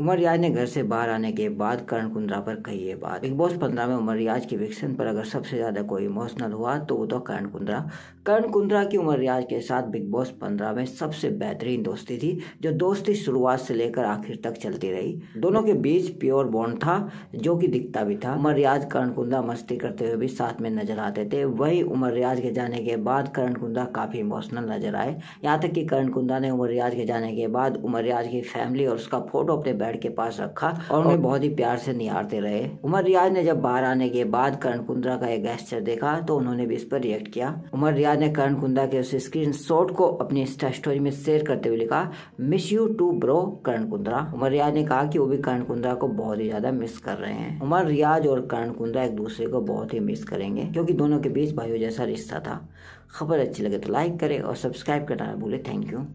उमर रियाज ने घर से बाहर आने के बाद करण कुंद्रा पर कही ये बात बिग बॉस पंद्रह में उमर रियाज के विकसन पर अगर सबसे ज़्यादा कोई इमोशनल हुआ तो वो तो करण कुंद्रा करण कुंद्रा की उमर रियाज के साथ बिग बॉस पंद्रह में सबसे बेहतरीन दोस्ती थी जो दोस्ती शुरुआत से लेकर आखिर तक चलती रही दोनों के बीच प्योर बॉन्ड था जो की दिखता भी था उमर रियाज करण कुंद्रा मस्ती करते हुए भी साथ में नजर आते थे वही उमर रियाज के जाने के बाद करण कुंद्रा काफ़ी इमोशनल नजर आए यहाँ तक की करण कुंद्रा ने उमर रियाज के जाने के बाद उमर रियाज की फैमिली और उसका फोटो अपने बेड के पास रखा और उन्हें बहुत ही प्यार से निहारते रहे उमर रियाज ने जब बाहर आने के बाद करण कुंद्रा का एक गेस्टर देखा तो उन्होंने भी इस पर रिएक्ट किया उमर रियाज ने करण कुंद्रा के उस स्क्रीन शॉट को अपनी इंस्टा स्टोरी में शेयर करते हुए लिखा miss you too bro Karan Kundra Umar Riaz ने कहा कि वो भी करण कुंद्रा को बहुत ही ज्यादा मिस कर रहे हैं उमर रियाज और करण कुंद्रा एक दूसरे को बहुत ही मिस करेंगे क्योंकि दोनों के बीच भाइयों जैसा रिश्ता था खबर अच्छी लगे तो लाइक करें और सब्सक्राइब करना ना भूलें थैंक यू